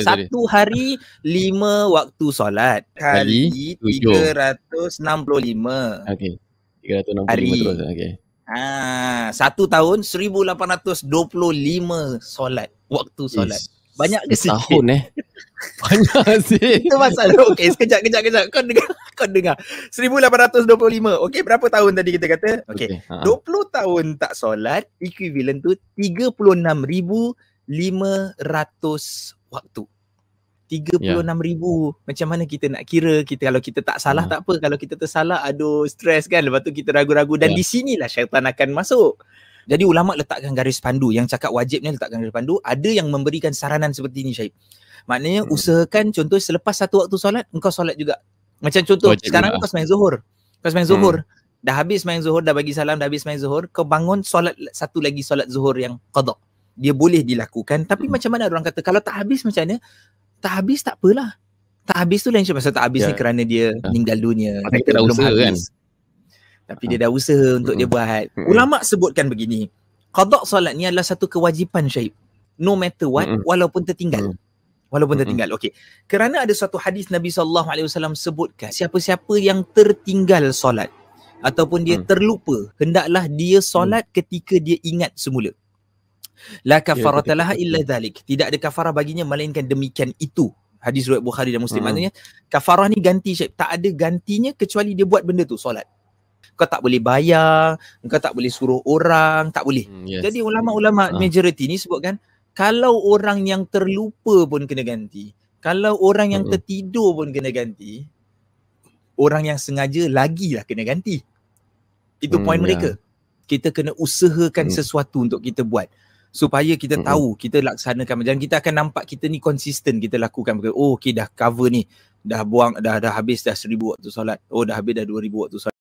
Satu hari lima waktu solat kali tiga ratus enam puluh lima. Okey. Tiga ratus enam puluh lima terus. Okey. Ah, satu tahun seribu lapan ratus dua puluh lima solat waktu solat. Yes. Banyak ke tahun eh. Banyak sih. Itu masalah. Okey, sekejap, kejap, kejap. Kau dengar. Kau dengar. 1825. Okey, berapa tahun tadi kita kata? Okey. Okay. Ha. 20 tahun tak solat, equivalent tu 36,500 waktu. 36,000 ya. yeah. macam mana kita nak kira kita kalau kita tak salah yeah. Hmm. tak apa kalau kita tersalah aduh stres kan lepas tu kita ragu-ragu dan yeah. di sinilah syaitan akan masuk. Jadi ulama letakkan garis pandu yang cakap wajibnya letakkan garis pandu ada yang memberikan saranan seperti ini Syahid. Maknanya hmm. usahakan contoh selepas satu waktu solat engkau solat juga. Macam contoh Wajib sekarang kau main zuhur. Kau main hmm. zuhur. Hmm. Dah habis main zuhur, dah bagi salam, dah habis main zuhur, kau bangun solat satu lagi solat zuhur yang qada dia boleh dilakukan tapi hmm. macam mana orang kata kalau tak habis macam mana tak habis tak apalah tak habis tu lain cerita pasal tak habis yeah. ni ya. kerana dia ya. meninggal dunia. Tapi dia dah belum usaha kan tapi dia dah usaha hmm. untuk dia hmm. buat hmm. ulama sebutkan begini qada solat ni adalah satu kewajipan syahid no matter what hmm. walaupun tertinggal hmm. walaupun hmm. tertinggal okey kerana ada satu hadis Nabi saw sebutkan siapa-siapa yang tertinggal solat ataupun dia hmm. terlupa hendaklah dia solat hmm. ketika dia ingat semula La ya, kafarata yeah, laha illa dhalik. Tidak ada kafarah baginya melainkan demikian itu. Hadis riwayat Bukhari dan Muslim. Hmm. Maksudnya kafarah ni ganti Syekh. Tak ada gantinya kecuali dia buat benda tu solat. Kau tak boleh bayar, kau tak boleh suruh orang, tak boleh. Hmm, yes. Jadi ulama-ulama hmm. majoriti ni sebutkan kalau orang yang terlupa pun kena ganti. Kalau orang yang hmm. tertidur pun kena ganti. Orang yang sengaja lagi lah kena ganti. Itu hmm, poin yeah. mereka. Kita kena usahakan hmm. sesuatu untuk kita buat supaya kita mm-hmm. tahu kita laksanakan dan kita akan nampak kita ni konsisten kita lakukan oh okey dah cover ni dah buang dah dah habis dah seribu waktu solat oh dah habis dah dua ribu waktu solat